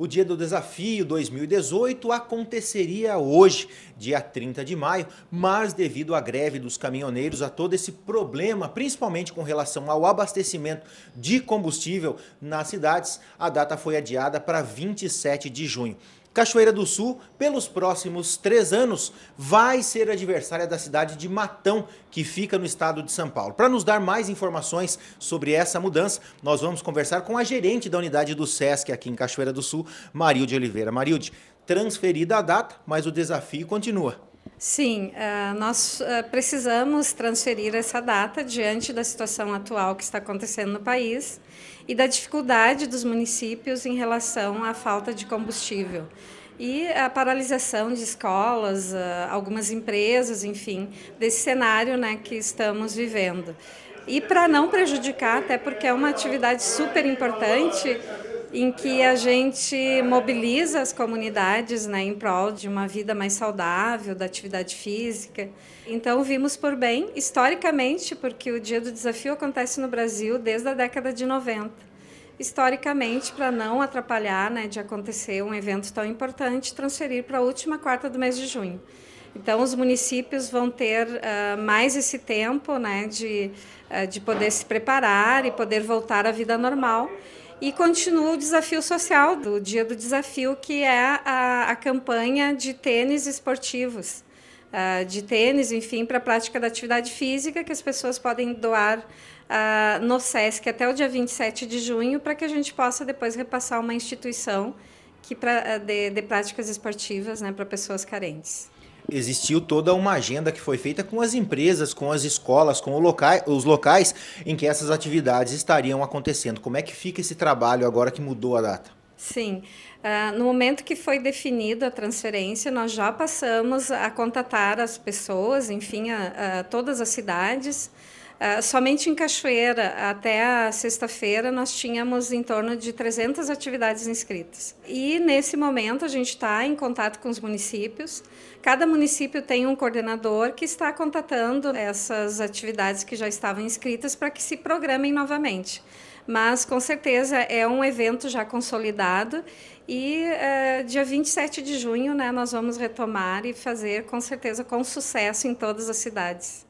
O dia do desafio 2018 aconteceria hoje, dia 30 de maio, mas devido à greve dos caminhoneiros, a todo esse problema, principalmente com relação ao abastecimento de combustível nas cidades, a data foi adiada para 27 de junho. Cachoeira do Sul, pelos próximos três anos, vai ser adversária da cidade de Matão, que fica no estado de São Paulo. Para nos dar mais informações sobre essa mudança, nós vamos conversar com a gerente da unidade do SESC aqui em Cachoeira do Sul, Marilde Oliveira. Marilde, transferida a data, mas o desafio continua. Sim, eh, nós eh, precisamos transferir essa data diante da situação atual que está acontecendo no país e da dificuldade dos municípios em relação à falta de combustível. E a paralisação de escolas, eh, algumas empresas, enfim, desse cenário né, que estamos vivendo. E para não prejudicar, até porque é uma atividade super importante, em que a gente mobiliza as comunidades né, em prol de uma vida mais saudável, da atividade física. Então, vimos por bem, historicamente, porque o Dia do Desafio acontece no Brasil desde a década de 90. Historicamente, para não atrapalhar né, de acontecer um evento tão importante, transferir para a última quarta do mês de junho. Então, os municípios vão ter uh, mais esse tempo né, de, uh, de poder se preparar e poder voltar à vida normal. E continua o desafio social, do dia do desafio, que é a, a campanha de tênis esportivos, uh, de tênis, enfim, para a prática da atividade física, que as pessoas podem doar uh, no SESC até o dia 27 de junho, para que a gente possa depois repassar uma instituição que pra, de, ah, de práticas esportivas né, para pessoas carentes existiu toda uma agenda que foi feita com as empresas, com as escolas, com locais, os locais em que essas atividades estariam acontecendo. Como é que fica esse trabalho agora que mudou a data? Sim. Uh, no momento que foi definida a transferência, nós já passamos a contatar as pessoas, enfim, a, a todas as cidades. Ah, somente em Cachoeira, até a sexta-feira, nós tínhamos em torno de 300 atividades inscritas. E nesse momento a gente está em contato com os municípios. Cada município tem um coordenador que está contatando essas atividades que já estavam inscritas para que se programem novamente. Mas com certeza é um evento já consolidado e uh, dia 27 de junho né, nós vamos retomar e fazer com certeza com sucesso em todas as cidades.